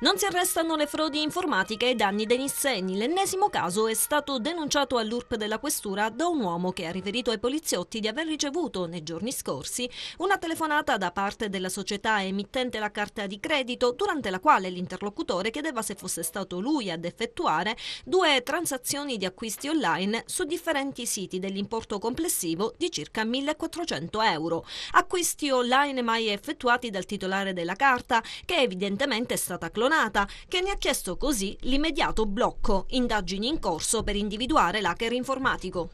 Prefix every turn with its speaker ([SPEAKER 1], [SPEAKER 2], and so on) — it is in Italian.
[SPEAKER 1] Non si arrestano le frodi informatiche ai danni dei Nisseni. L'ennesimo caso è stato denunciato all'URP della Questura da un uomo che ha riferito ai poliziotti di aver ricevuto, nei giorni scorsi, una telefonata da parte della società emittente la carta di credito, durante la quale l'interlocutore chiedeva se fosse stato lui ad effettuare due transazioni di acquisti online su differenti siti dell'importo complessivo di circa 1.400 euro. Acquisti online mai effettuati dal titolare della carta, che evidentemente è stata clonata Coronata, che ne ha chiesto così l'immediato blocco, indagini in corso per individuare l'hacker informatico.